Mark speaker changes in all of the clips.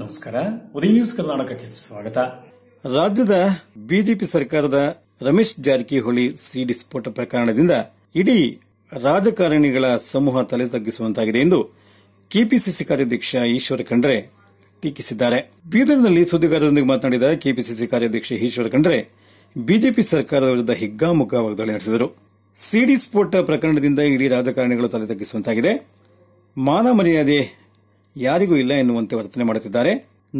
Speaker 1: ನಮಸ್ಕಾರ ಉದಯ ನ್ಯೂಸ್ ಕರ್ನಾಟಕಕ್ಕೆ ಸ್ವಾಗತ ರಾಜ್ಯದ ಬಿಜೆಪಿ ಸರ್ಕಾರದ ರಮೇಶ್ ಜಾರಕಿಹೊಳಿ ಸಿಡಿ ಸ್ಫೋಟ ಪ್ರಕರಣದಿಂದ ಇಡೀ ರಾಜಕಾರಣಿಗಳ ಸಮೂಹ ತಲೆ ತಗ್ಗಿಸುವಂತಾಗಿದೆ ಎಂದು ಕೆಪಿಸಿಸಿ ಕಾರ್ಯಾಧ್ಯಕ್ಷ ಈಶ್ವರ ಖಂಡ್ರೆ ಟೀಕಿಸಿದ್ದಾರೆ ಬೀದರ್ನಲ್ಲಿ ಸುದ್ದಿಗಾರರೊಂದಿಗೆ ಮಾತನಾಡಿದ ಕೆಪಿಸಿಸಿ ಕಾರ್ಯಾಧ್ಯಕ್ಷ ಈಶ್ವರ ಖಂಡ್ರೆ ಬಿಜೆಪಿ ಸರ್ಕಾರದ ವಿರುದ್ಧ ಹಿಗ್ಗಾಮುಗ್ಗಾ ವಾಗ್ದಾಳಿ ನಡೆಸಿದರು ಸಿಡಿ ಸ್ಫೋಟ ಪ್ರಕರಣದಿಂದ ಇಡೀ ರಾಜಕಾರಣಿಗಳು ತಲೆ ತಗ್ಗಿಸುವಂತಾಗಿದೆ ಮಾನ ಮರ್ಯಾದೆ ಯಾರಿಗೂ ಇಲ್ಲ ಎನ್ನುವಂತೆ ವರ್ತನೆ ಮಾಡುತ್ತಿದ್ದಾರೆ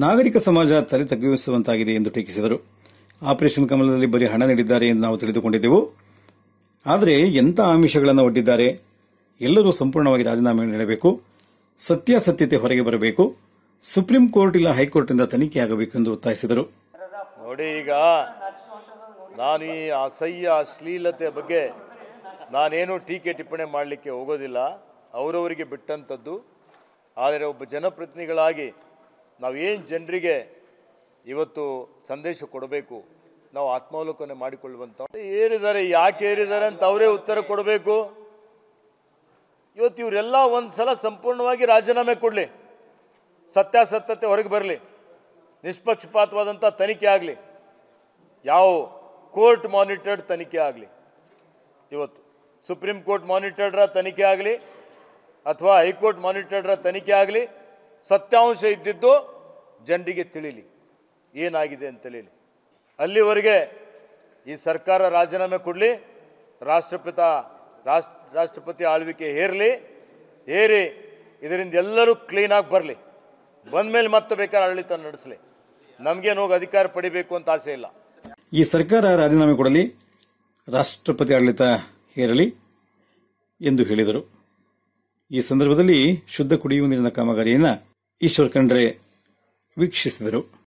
Speaker 1: ನಾಗರಿಕ ಸಮಾಜ ತಲೆ ತಗ್ಗಿಸುವಂತಾಗಿದೆ ಎಂದು ಟೀಕಿಸಿದರು ಆಪರೇಷನ್ ಕಮಲದಲ್ಲಿ ಬರೀ ಹಣ ನೀಡಿದ್ದಾರೆ ಎಂದು ನಾವು ತಿಳಿದುಕೊಂಡಿದ್ದೆವು ಆದರೆ ಎಂಥ ಆಮಿಷಗಳನ್ನು ಒಡ್ಡಿದ್ದಾರೆ ಎಲ್ಲರೂ ಸಂಪೂರ್ಣವಾಗಿ ರಾಜೀನಾಮೆ ನೀಡಬೇಕು ಸತ್ಯಾಸತ್ಯತೆ ಹೊರಗೆ ಬರಬೇಕು ಸುಪ್ರೀಂ ಕೋರ್ಟ್ ಇಲ್ಲ ಹೈಕೋರ್ಟ್ನಿಂದ ಎಂದು ಒತ್ತಾಯಿಸಿದರು
Speaker 2: ನೋಡಿ ಈಗ ನಾನು ಈ ಅಸಹ್ಯ ಅಶ್ಲೀಲತೆ ಬಗ್ಗೆ ನಾನೇನು ಟೀಕೆ ಟಿಪ್ಪಣಿ ಮಾಡಲಿಕ್ಕೆ ಹೋಗೋದಿಲ್ಲ ಅವರವರಿಗೆ ಬಿಟ್ಟಂಥದ್ದು ಆದರೆ ಒಬ್ಬ ಜನಪ್ರತಿನಿಧಿಗಳಾಗಿ ಏನು ಜನರಿಗೆ ಇವತ್ತು ಸಂದೇಶ ಕೊಡಬೇಕು ನಾವು ಆತ್ಮಾವಲೋಕನೆ ಮಾಡಿಕೊಳ್ಳುವಂಥ ಏರಿದ್ದಾರೆ ಯಾಕೆ ಏರಿದ್ದಾರೆ ಅಂತ ಅವರೇ ಉತ್ತರ ಕೊಡಬೇಕು ಇವತ್ತು ಇವರೆಲ್ಲ ಒಂದು ಸಲ ಸಂಪೂರ್ಣವಾಗಿ ರಾಜೀನಾಮೆ ಕೊಡಲಿ ಸತ್ಯಾಸತ್ಯತೆ ಹೊರಗೆ ಬರಲಿ ನಿಷ್ಪಕ್ಷಪಾತವಾದಂಥ ತನಿಖೆ ಆಗಲಿ ಯಾವ ಕೋರ್ಟ್ ಮಾನಿಟರ್ಡ್ ತನಿಖೆ ಆಗಲಿ ಇವತ್ತು ಸುಪ್ರೀಂ ಕೋರ್ಟ್ ಮಾನಿಟರ್ಡ್ರ ತನಿಖೆ ಆಗಲಿ ಅಥವಾ ಹೈಕೋರ್ಟ್ ಮಾನಿಟರ್ ತನಿಖೆ ಆಗಲಿ ಸತ್ಯಾಂಶ ಇದ್ದಿದ್ದು ಜನರಿಗೆ ತಿಳಿಲಿ ಏನಾಗಿದೆ ಅಂತ ತಿಳಿಲಿ ಅಲ್ಲಿವರೆಗೆ ಈ ಸರ್ಕಾರ ರಾಜೀನಾಮೆ ಕೊಡಲಿ ರಾಷ್ಟ್ರಪಿತ ರಾಷ್ಟ್ರ ರಾಷ್ಟ್ರಪತಿ ಆಳ್ವಿಕೆ ಹೇರಲಿ ಹೇರಿ ಇದರಿಂದ ಎಲ್ಲರೂ ಕ್ಲೀನಾಗಿ ಬರಲಿ ಬಂದ ಮೇಲೆ ಮತ್ತೆ ಬೇಕಾದ್ರೆ ಆಡಳಿತ ನಡೆಸಲಿ ನಮಗೇನು ಅಧಿಕಾರ ಪಡಿಬೇಕು ಅಂತ ಆಸೆ ಇಲ್ಲ
Speaker 1: ಈ ಸರ್ಕಾರ ರಾಜೀನಾಮೆ ಕೊಡಲಿ ರಾಷ್ಟ್ರಪತಿ ಆಡಳಿತ ಹೇರಲಿ ಎಂದು ಹೇಳಿದರು ಈ ಸಂದರ್ಭದಲ್ಲಿ ಶುದ್ಧ ಕುಡಿಯುವ ನೀರಿನ ಕಾಮಗಾರಿಯನ್ನು ಈಶ್ವರ್ ಖಂಡ್ರೆ ವೀಕ್ಷಿಸಿದರು